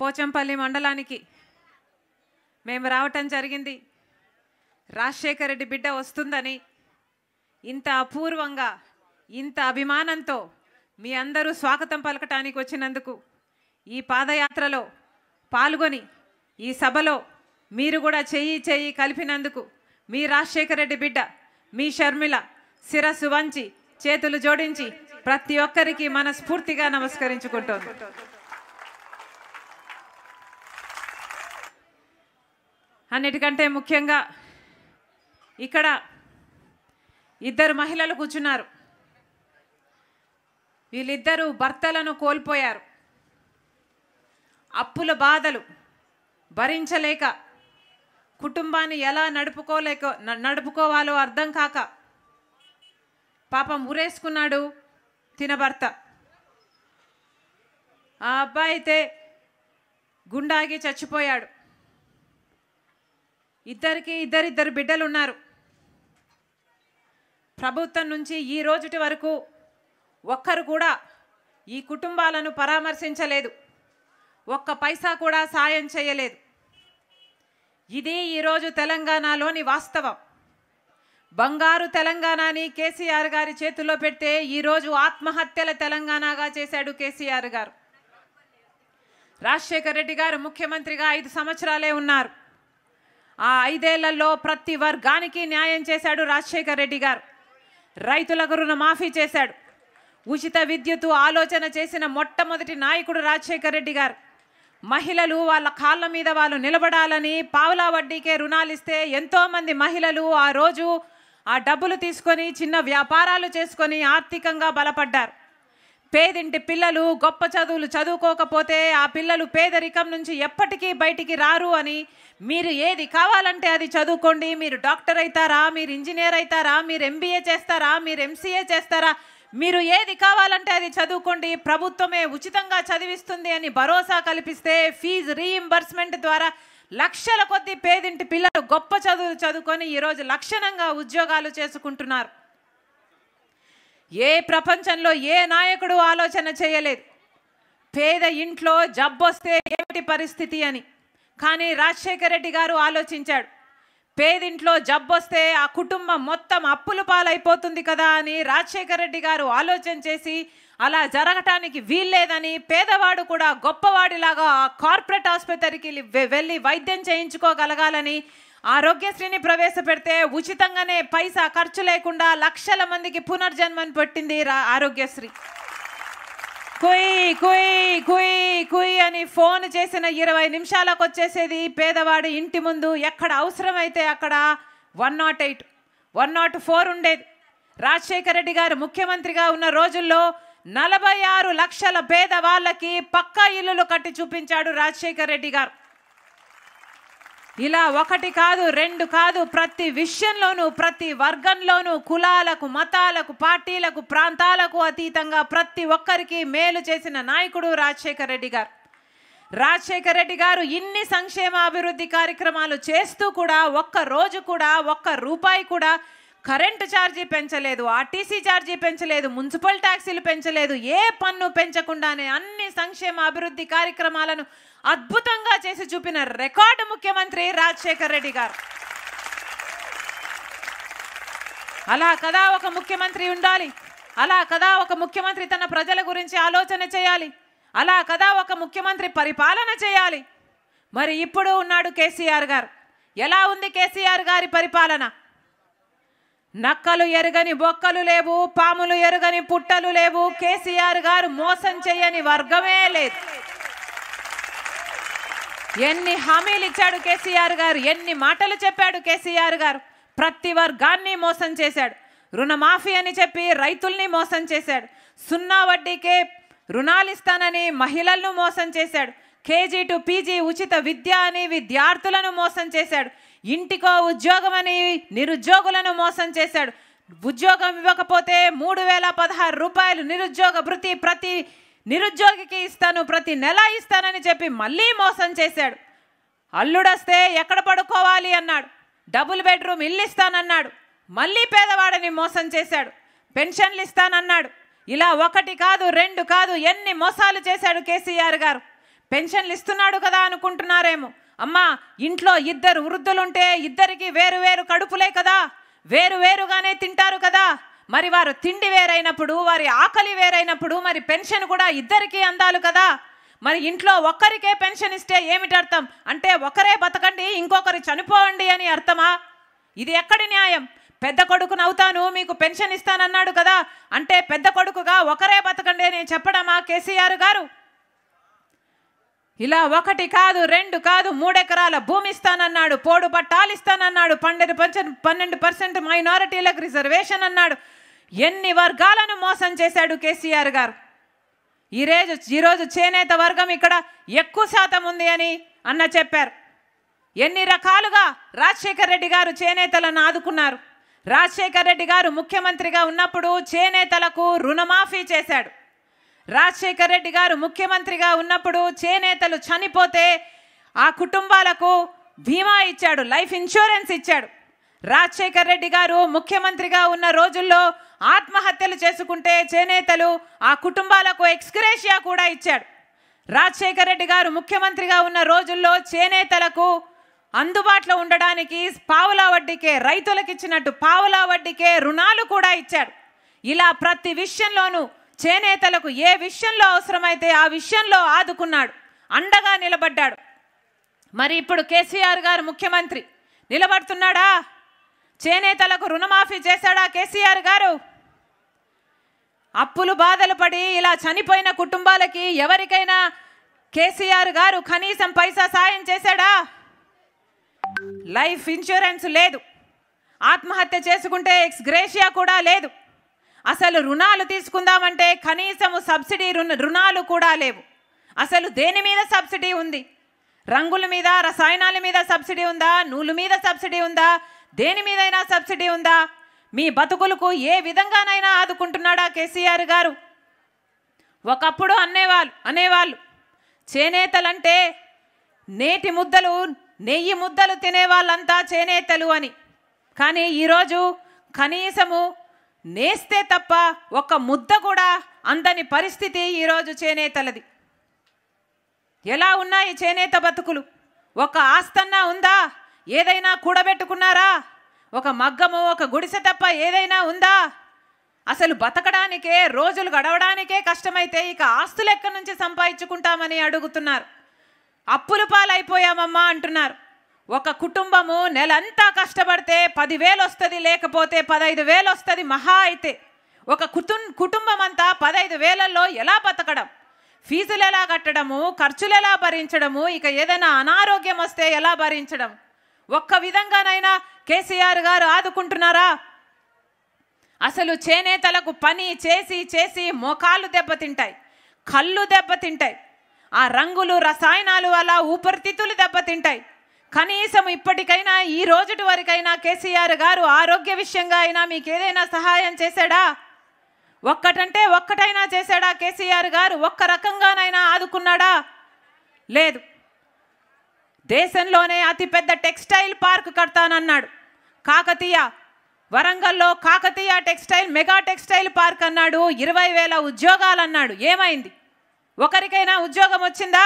పోచంపల్లి మండలానికి మేము రావటం జరిగింది రాజశేఖర రెడ్డి బిడ్డ వస్తుందని ఇంత అపూర్వంగా ఇంత అభిమానంతో మీ అందరూ స్వాగతం పలకటానికి వచ్చినందుకు ఈ పాదయాత్రలో పాల్గొని ఈ సభలో మీరు కూడా చెయ్యి చెయ్యి కలిపినందుకు మీ రాజశేఖర రెడ్డి బిడ్డ మీ షర్మిల శిరస్సు వంచి చేతులు జోడించి ప్రతి ఒక్కరికి మనస్ఫూర్తిగా నమస్కరించుకుంటోంది అన్నిటికంటే ముఖ్యంగా ఇక్కడ ఇద్దరు మహిళలు కూర్చున్నారు వీళ్ళిద్దరూ భర్తలను కోల్పోయారు అప్పుల బాధలు భరించలేక కుటుంబాన్ని ఎలా నడుపుకోలేక నడుపుకోవాలో అర్థం కాక పాపం ఊరేసుకున్నాడు తిన భర్త ఆ అబ్బాయి అయితే గుండాగి చచ్చిపోయాడు ఇద్దరికి ఇద్దరిద్దరు బిడ్డలు ఉన్నారు ప్రభుత్వం నుంచి ఈ రోజుటి వరకు ఒక్కరు కూడా ఈ కుటుంబాలను పరామర్శించలేదు ఒక్క పైసా కూడా సాయం చేయలేదు ఇది ఈరోజు తెలంగాణలోని వాస్తవం బంగారు తెలంగాణని కేసీఆర్ గారి చేతుల్లో పెడితే ఈరోజు ఆత్మహత్యల తెలంగాణగా చేశాడు కేసీఆర్ గారు రాజశేఖర రెడ్డి గారు ముఖ్యమంత్రిగా ఐదు సంవత్సరాలే ఉన్నారు ఆ ఐదేళ్లలో ప్రతి వర్గానికి న్యాయం చేశాడు రాజశేఖర రెడ్డి గారు రైతులకు రుణమాఫీ చేశాడు ఉచిత విద్యుత్ ఆలోచన చేసిన మొట్టమొదటి నాయకుడు రాజశేఖర రెడ్డి గారు మహిళలు వాళ్ళ కాళ్ళ మీద వాళ్ళు నిలబడాలని పావులా వడ్డీకే రుణాలు ఇస్తే ఎంతోమంది మహిళలు ఆ రోజు ఆ డబ్బులు తీసుకొని చిన్న వ్యాపారాలు చేసుకొని ఆర్థికంగా బలపడ్డారు పేదింటి పిల్లలు గొప్ప చదువులు చదువుకోకపోతే ఆ పిల్లలు పేదరికం నుంచి ఎప్పటికీ బయటికి రారు అని మీరు ఏది కావాలంటే అది చదువుకోండి మీరు డాక్టర్ అవుతారా మీరు ఇంజనీర్ అవుతారా మీరు ఎంబీఏ చేస్తారా మీరు ఎంసీఏ చేస్తారా మీరు ఏది కావాలంటే అది చదువుకోండి ప్రభుత్వమే ఉచితంగా చదివిస్తుంది అని భరోసా కల్పిస్తే ఫీజు రీఇంబర్స్మెంట్ ద్వారా లక్షల కొద్ది పేదింటి పిల్లలు గొప్ప చదువులు చదువుకొని ఈరోజు లక్షణంగా ఉద్యోగాలు చేసుకుంటున్నారు ఏ ప్రపంచంలో ఏ నాయకుడు ఆలోచన చేయలేదు పేద ఇంట్లో జబ్బొస్తే ఏమిటి పరిస్థితి అని కానీ రాజశేఖర రెడ్డి గారు ఆలోచించాడు పేదింట్లో జబ్బొస్తే ఆ కుటుంబం మొత్తం అప్పులు పాలైపోతుంది కదా అని రాజశేఖర రెడ్డి గారు ఆలోచన చేసి అలా జరగటానికి వీల్లేదని పేదవాడు కూడా గొప్పవాడిలాగా కార్పొరేట్ ఆసుపత్రికి వెళ్ళి వైద్యం చేయించుకోగలగాలని ఆరోగ్యశ్రీని ప్రవేశపెడితే ఉచితంగానే పైసా ఖర్చు లేకుండా లక్షల మందికి పునర్జన్మను రా ఆరోగ్యశ్రీ కుయ్ కుయ్ కుయ్ కుయ్ అని ఫోన్ చేసిన ఇరవై నిమిషాలకు వచ్చేసేది పేదవాడు ఇంటి ముందు ఎక్కడ అవసరమైతే అక్కడ one nought eight one nought four ఉండేది రాజశేఖర రెడ్డి గారు ముఖ్యమంత్రిగా ఉన్న రోజుల్లో నలభై ఆరు లక్షల పేదవాళ్ళకి పక్కా ఇల్లులు కట్టి చూపించాడు రాజశేఖర రెడ్డి గారు ఇలా ఒకటి కాదు రెండు కాదు ప్రతి విషయంలోనూ ప్రతి వర్గంలోనూ కులాలకు మతాలకు పార్టీలకు ప్రాంతాలకు అతీతంగా ప్రతి ఒక్కరికి మేలు చేసిన నాయకుడు రాజశేఖర్ రెడ్డి గారు రాజశేఖర్ రెడ్డి గారు ఇన్ని సంక్షేమ అభివృద్ధి కార్యక్రమాలు చేస్తూ కూడా ఒక్క రోజు కూడా ఒక్క రూపాయి కూడా కరెంటు ఛార్జీ పెంచలేదు ఆర్టీసీ ఛార్జీ పెంచలేదు మున్సిపల్ ట్యాక్సీలు పెంచలేదు ఏ పన్ను పెంచకుండానే అన్ని సంక్షేమ అభివృద్ధి కార్యక్రమాలను అద్భుతంగా చేసి చూపిన రికార్డు ముఖ్యమంత్రి రాజశేఖర్ రెడ్డి గారు అలా కదా ఒక ముఖ్యమంత్రి ఉండాలి అలా కదా ఒక ముఖ్యమంత్రి తన ప్రజల గురించి ఆలోచన చేయాలి అలా కదా ఒక ముఖ్యమంత్రి పరిపాలన చేయాలి మరి ఇప్పుడు ఉన్నాడు కేసీఆర్ గారు ఎలా ఉంది కేసీఆర్ గారి పరిపాలన నక్కలు ఎరగని బొక్కలు లేవు పాములు ఎరగని పుట్టలు లేవు కేసీఆర్ గారు మోసం చేయని వర్గమే లేదు ఎన్ని హామీలు ఇచ్చాడు కేసీఆర్ గారు ఎన్ని మాటలు చెప్పాడు కేసీఆర్ గారు ప్రతి వర్గాన్ని మోసం చేశాడు రుణమాఫీ అని చెప్పి రైతుల్ని మోసం చేశాడు సున్నా వడ్డీకే రుణాలు ఇస్తానని మహిళలను మోసం చేశాడు కేజీ టు పీజీ ఉచిత విద్య అని విద్యార్థులను మోసం చేశాడు ఇంటికో ఉద్యోగమని నిరుద్యోగులను మోసం చేశాడు ఉద్యోగం ఇవ్వకపోతే మూడు వేల పదహారు రూపాయలు నిరుద్యోగ భృతి ప్రతి నిరుద్యోగికి ఇస్తాను ప్రతి నెల ఇస్తానని చెప్పి మళ్ళీ మోసం చేశాడు అల్లుడొస్తే ఎక్కడ పడుకోవాలి అన్నాడు డబుల్ బెడ్రూమ్ ఇల్లు ఇస్తానన్నాడు మళ్ళీ పేదవాడిని మోసం చేశాడు పెన్షన్లు ఇస్తానన్నాడు ఇలా ఒకటి కాదు రెండు కాదు ఎన్ని మోసాలు చేశాడు కేసీఆర్ గారు పెన్షన్లు ఇస్తున్నాడు కదా అనుకుంటున్నారేమో అమ్మా ఇంట్లో ఇద్దరు వృద్ధులుంటే ఇద్దరికి వేరు వేరు కడుపులే కదా వేరు వేరుగానే తింటారు కదా మరి వారు తిండి వేరైనప్పుడు వారి ఆకలి వేరైనప్పుడు మరి పెన్షన్ కూడా ఇద్దరికీ అందాలి కదా మరి ఇంట్లో ఒక్కరికే పెన్షన్ ఇస్తే ఏమిటి అర్థం అంటే ఒకరే బతకండి ఇంకొకరు చనిపోవండి అని అర్థమా ఇది ఎక్కడి న్యాయం పెద్ద కొడుకును అవుతాను మీకు పెన్షన్ ఇస్తానన్నాడు కదా అంటే పెద్ద కొడుకుగా ఒకరే బతకండి అని చెప్పడమా కేసీఆర్ గారు ఇలా ఒకటి కాదు రెండు కాదు మూడెకరాల భూమి ఇస్తానన్నాడు పోడు పట్టాలు ఇస్తానన్నాడు పన్నెండు పర్సెంట్ పన్నెండు పర్సెంట్ మైనారిటీలకు రిజర్వేషన్ అన్నాడు ఎన్ని వర్గాలను మోసం చేశాడు కేసీఆర్ గారు ఈరోజు ఈరోజు చేనేత వర్గం ఇక్కడ ఎక్కువ శాతం ఉంది అని అన్న చెప్పారు ఎన్ని రకాలుగా రాజశేఖర రెడ్డి గారు చేనేతలను ఆదుకున్నారు రాజశేఖర రెడ్డి గారు ముఖ్యమంత్రిగా ఉన్నప్పుడు చేనేతలకు రుణమాఫీ చేశాడు రాజశేఖర్ రెడ్డి గారు ముఖ్యమంత్రిగా ఉన్నప్పుడు చేనేతలు చనిపోతే ఆ కుటుంబాలకు బీమా ఇచ్చాడు లైఫ్ ఇన్సూరెన్స్ ఇచ్చాడు రాజశేఖర్ రెడ్డి గారు ముఖ్యమంత్రిగా ఉన్న రోజుల్లో ఆత్మహత్యలు చేసుకుంటే చేనేతలు ఆ కుటుంబాలకు ఎక్స్క్రేషియా కూడా ఇచ్చాడు రాజశేఖర్ రెడ్డి గారు ముఖ్యమంత్రిగా ఉన్న రోజుల్లో చేనేతలకు అందుబాటులో ఉండడానికి పావులా వడ్డీకే రైతులకు ఇచ్చినట్టు పావులా వడ్డీకే రుణాలు కూడా ఇచ్చాడు ఇలా ప్రతి విషయంలోనూ చేనేతలకు ఏ విషయంలో అవసరమైతే ఆ విషయంలో ఆదుకున్నాడు అండగా నిలబడ్డాడు మరి ఇప్పుడు కేసీఆర్ గారు ముఖ్యమంత్రి నిలబడుతున్నాడా చేనేతలకు రుణమాఫీ చేశాడా కేసీఆర్ గారు అప్పులు బాధలు పడి ఇలా చనిపోయిన కుటుంబాలకి ఎవరికైనా కేసీఆర్ గారు కనీసం పైసా సాయం చేశాడా లైఫ్ ఇన్సూరెన్స్ లేదు ఆత్మహత్య చేసుకుంటే ఎక్స్ గ్రేషియా కూడా లేదు అసలు రుణాలు తీసుకుందామంటే కనీసము సబ్సిడీ రుణ రుణాలు కూడా లేవు అసలు దేని మీద సబ్సిడీ ఉంది రంగుల మీద రసాయనాల మీద సబ్సిడీ ఉందా నూలు మీద సబ్సిడీ ఉందా దేని మీదైనా సబ్సిడీ ఉందా మీ బతుకులకు ఏ విధంగానైనా ఆదుకుంటున్నాడా కేసీఆర్ గారు ఒకప్పుడు అనేవాళ్ళు అనేవాళ్ళు చేనేతలంటే నేటి ముద్దలు నెయ్యి ముద్దలు తినే వాళ్ళంతా చేనేతలు అని కానీ ఈరోజు కనీసము నేస్తే తప్ప ఒక ముద్ద కూడా అందని పరిస్థితి ఈరోజు చేనేతలది ఎలా ఉన్నాయి చేనేత బతుకులు ఒక ఆస్తన్నా ఉందా ఏదైనా కూడబెట్టుకున్నారా ఒక మగ్గము ఒక గుడిసె తప్ప ఏదైనా ఉందా అసలు బతకడానికే రోజులు గడవడానికే కష్టమైతే ఇక ఆస్తులు ఎక్కడి నుంచి సంపాదించుకుంటామని అడుగుతున్నారు అప్పులు పాలైపోయామమ్మా అంటున్నారు ఒక కుటుంబము నెలంతా కష్టపడితే పదివేలు వస్తుంది లేకపోతే పదహైదు వేలు వస్తుంది మహా అయితే ఒక కుటుం కుటుంబం అంతా పదహైదు వేలల్లో ఎలా బతకడం ఫీజులు ఎలా కట్టడము ఖర్చులు ఎలా భరించడము ఇక ఏదైనా అనారోగ్యం వస్తే ఎలా భరించడం ఒక్క విధంగానైనా కేసీఆర్ గారు ఆదుకుంటున్నారా అసలు చేనేతలకు పని చేసి చేసి మోకాళ్ళు దెబ్బతింటాయి కళ్ళు దెబ్బతింటాయి ఆ రంగులు రసాయనాలు అలా ఊపిరితిత్తులు దెబ్బతింటాయి కనీసం ఇప్పటికైనా ఈ రోజుటి వరకైనా కేసీఆర్ గారు ఆరోగ్య విషయంగా అయినా మీకు ఏదైనా సహాయం చేశాడా ఒక్కటంటే ఒక్కటైనా చేశాడా కేసీఆర్ గారు ఒక్క రకంగానైనా ఆదుకున్నాడా లేదు దేశంలోనే అతిపెద్ద టెక్స్టైల్ పార్క్ కడతానన్నాడు కాకతీయ వరంగల్లో Kakatiya textile mega textile park అన్నాడు ఇరవై వేల ఉద్యోగాలు అన్నాడు ఏమైంది ఒకరికైనా ఉద్యోగం వచ్చిందా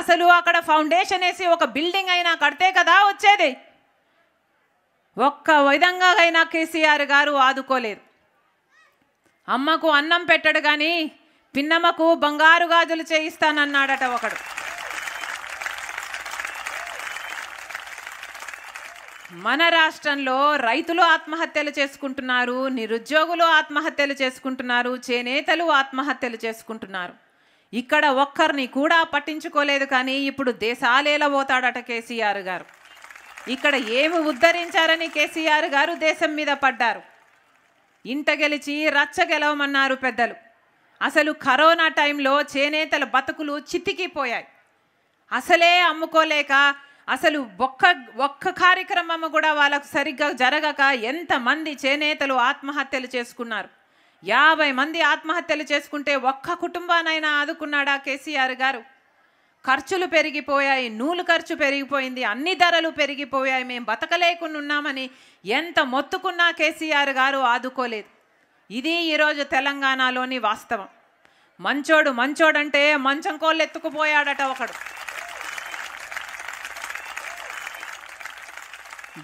అసలు అక్కడ ఫౌండేషన్ వేసి ఒక బిల్డింగ్ అయినా కడితే కదా వచ్చేది ఒక్క విధంగా అయినా కేసీఆర్ గారు ఆదుకోలేదు అమ్మకు అన్నం పెట్టడు కానీ పిన్నమ్మకు బంగారు గాజులు చేయిస్తానన్నాడట ఒకడు మన రాష్ట్రంలో రైతులు ఆత్మహత్యలు చేసుకుంటున్నారు నిరుద్యోగులు ఆత్మహత్యలు చేసుకుంటున్నారు చేనేతలు ఆత్మహత్యలు చేసుకుంటున్నారు ఇక్కడ ఒక్కరిని కూడా పట్టించుకోలేదు కానీ ఇప్పుడు దేశాలేలా పోతాడట కేసీఆర్ గారు ఇక్కడ ఏమి ఉద్ధరించారని కేసీఆర్ గారు దేశం మీద పడ్డారు ఇంట గెలిచి రచ్చ గెలవమన్నారు పెద్దలు అసలు కరోనా టైంలో చేనేతల బతుకులు చితికిపోయాయి అసలే అమ్ముకోలేక అసలు ఒక్క ఒక్క కార్యక్రమం కూడా వాళ్ళకు సరిగ్గా జరగక ఎంతమంది చేనేతలు ఆత్మహత్యలు చేసుకున్నారు యాభై మంది ఆత్మహత్యలు చేసుకుంటే ఒక్క కుటుంబానైనా ఆదుకున్నాడా కేసీఆర్ గారు ఖర్చులు పెరిగిపోయాయి నూలు ఖర్చు పెరిగిపోయింది అన్ని ధరలు పెరిగిపోయాయి మేము బతకలేకుండా ఉన్నామని ఎంత మొత్తుకున్నా కేసీఆర్ గారు ఆదుకోలేదు ఇది ఈరోజు తెలంగాణలోని వాస్తవం మంచోడు మంచోడంటే మంచం కోళ్ళు ఎత్తుకుపోయాడట ఒకడు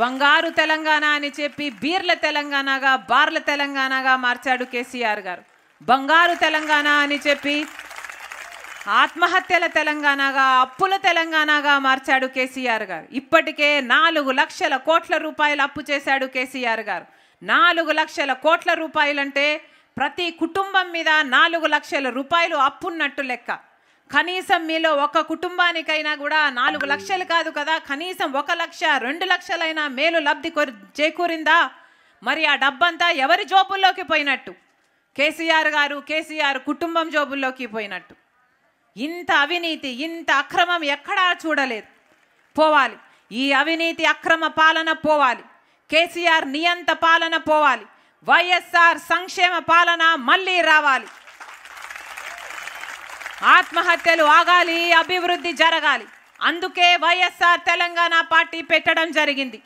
బంగారు తెలంగాణ అని చెప్పి బీర్ల తెలంగాణగా బార్ల తెలంగాణగా మార్చాడు కేసీఆర్ గారు బంగారు తెలంగాణ అని చెప్పి ఆత్మహత్యల తెలంగాణగా అప్పుల తెలంగాణగా మార్చాడు కేసీఆర్ గారు ఇప్పటికే నాలుగు లక్షల కోట్ల రూపాయలు అప్పు చేశాడు కేసీఆర్ గారు నాలుగు లక్షల కోట్ల రూపాయలంటే ప్రతి కుటుంబం మీద నాలుగు లక్షల రూపాయలు అప్పున్నట్టు లెక్క కనీసం మీలో ఒక కుటుంబానికైనా కూడా నాలుగు లక్షలు కాదు కదా కనీసం ఒక లక్ష రెండు లక్షలైనా మేలు లబ్ధి చేకూరిందా మరి ఆ డబ్బంతా ఎవరి జోబుల్లోకి పోయినట్టు కేసీఆర్ గారు కేసీఆర్ కుటుంబం జోబుల్లోకి పోయినట్టు ఇంత అవినీతి ఇంత అక్రమం ఎక్కడా చూడలేదు పోవాలి ఈ అవినీతి అక్రమ పాలన పోవాలి కేసీఆర్ నియంత పాలన పోవాలి వైఎస్ఆర్ సంక్షేమ పాలన మళ్ళీ రావాలి ఆత్మహత్యలు ఆగాలి అభివృద్ధి జరగాలి అందుకే వైఎస్ఆర్ తెలంగాణ పార్టీ పెట్టడం జరిగింది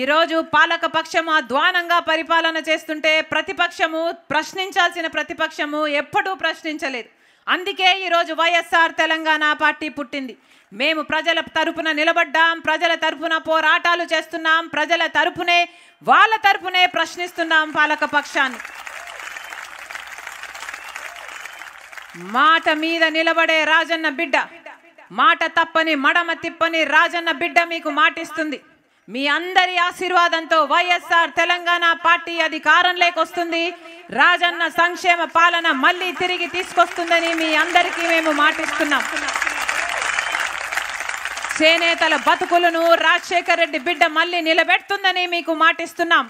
ఈరోజు పాలక పక్షము అధ్వానంగా పరిపాలన చేస్తుంటే ప్రతిపక్షము ప్రశ్నించాల్సిన ప్రతిపక్షము ఎప్పుడూ ప్రశ్నించలేదు అందుకే ఈరోజు వైఎస్ఆర్ తెలంగాణ పార్టీ పుట్టింది మేము ప్రజల తరపున నిలబడ్డాం ప్రజల తరపున పోరాటాలు చేస్తున్నాం ప్రజల తరపునే వాళ్ళ తరపునే ప్రశ్నిస్తున్నాం పాలక పక్షాన్ని మాట మీద నిలబడే రాజన్న బిడ్డ మాట తప్పని మడమ తిప్పని రాజన్న బిడ్డ మీకు మాటిస్తుంది మీ అందరి ఆశీర్వాదంతో వైఎస్ఆర్ తెలంగాణ పార్టీ అధికారం వస్తుంది రాజన్న సంక్షేమ పాలన మళ్ళీ తిరిగి తీసుకొస్తుందని మీ అందరికీ మేము మాటిస్తున్నాం చేనేతల బతుకులను రాజశేఖర రెడ్డి బిడ్డ మళ్ళీ నిలబెడుతుందని మీకు మాటిస్తున్నాం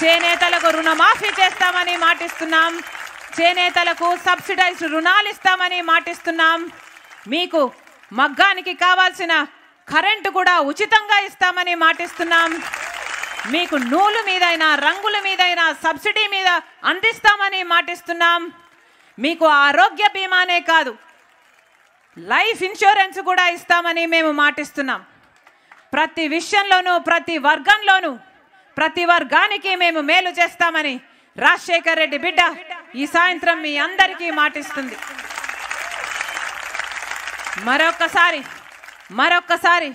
చేనేతలకు రుణమాఫీ చేస్తామని మాటిస్తున్నాం చేనేతలకు సబ్సిడైజ్డ్ రుణాలు ఇస్తామని మాటిస్తున్నాం మీకు మగ్గానికి కావాల్సిన కరెంటు కూడా ఉచితంగా ఇస్తామని మాటిస్తున్నాం మీకు నూలు మీదైనా రంగుల మీదైనా సబ్సిడీ మీద అందిస్తామని మాటిస్తున్నాం మీకు ఆరోగ్య బీమానే కాదు లైఫ్ ఇన్సూరెన్స్ కూడా ఇస్తామని మేము మాటిస్తున్నాం ప్రతి విషయంలోనూ ప్రతి వర్గంలోనూ ప్రతి వర్గానికి మేము మేలు చేస్తామని రాజశేఖర్ రెడ్డి బిడ్డ ఈ సాయంత్రం మీ అందరికీ మాటిస్తుంది మరొక్కసారి మరొక్కసారి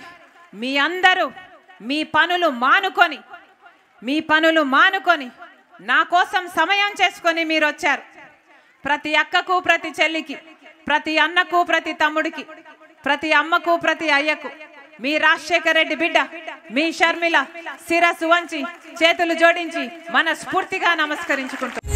మీ అందరూ మీ పనులు మానుకొని మీ పనులు మానుకొని నా కోసం సమయం చేసుకొని మీరు వచ్చారు ప్రతి అక్కకు ప్రతి చెల్లికి ప్రతి అన్నకు ప్రతి తమ్ముడికి ప్రతి అమ్మకు ప్రతి అయ్యకు మీ రాజశేఖర రెడ్డి బిడ్డ మీ షర్మిల శిరస్సు వంచి చేతులు జోడించి మన స్ఫూర్తిగా నమస్కరించుకుంటున్నారు